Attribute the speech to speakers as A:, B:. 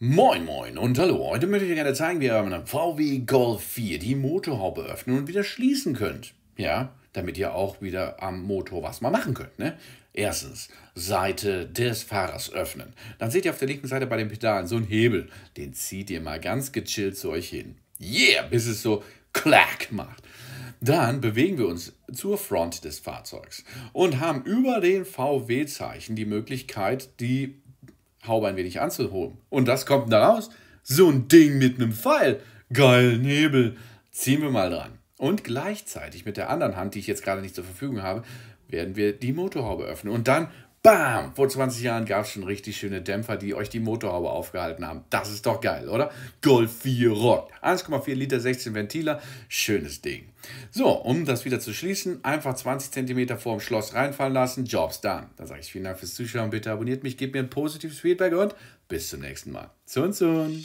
A: Moin Moin und hallo, heute möchte ich dir gerne zeigen, wie ihr mit einem VW Golf 4 die Motorhaube öffnen und wieder schließen könnt. Ja, damit ihr auch wieder am Motor was mal machen könnt. Ne? Erstens, Seite des Fahrers öffnen. Dann seht ihr auf der linken Seite bei den Pedalen so einen Hebel. Den zieht ihr mal ganz gechillt zu euch hin. Yeah, bis es so klack macht. Dann bewegen wir uns zur Front des Fahrzeugs und haben über den VW-Zeichen die Möglichkeit, die Haube ein wenig anzuhoben. Und das kommt da raus. So ein Ding mit einem Pfeil. Geil, Nebel. Ziehen wir mal dran. Und gleichzeitig mit der anderen Hand, die ich jetzt gerade nicht zur Verfügung habe, werden wir die Motorhaube öffnen. Und dann Bam! Vor 20 Jahren gab es schon richtig schöne Dämpfer, die euch die Motorhaube aufgehalten haben. Das ist doch geil, oder? Golf 4 Rock. 1,4 Liter, 16 Ventiler. Schönes Ding. So, um das wieder zu schließen, einfach 20 cm vorm Schloss reinfallen lassen. Jobs done. Dann sage ich vielen Dank fürs Zuschauen. Bitte abonniert mich, gebt mir ein positives Feedback und bis zum nächsten Mal. Zun, zun.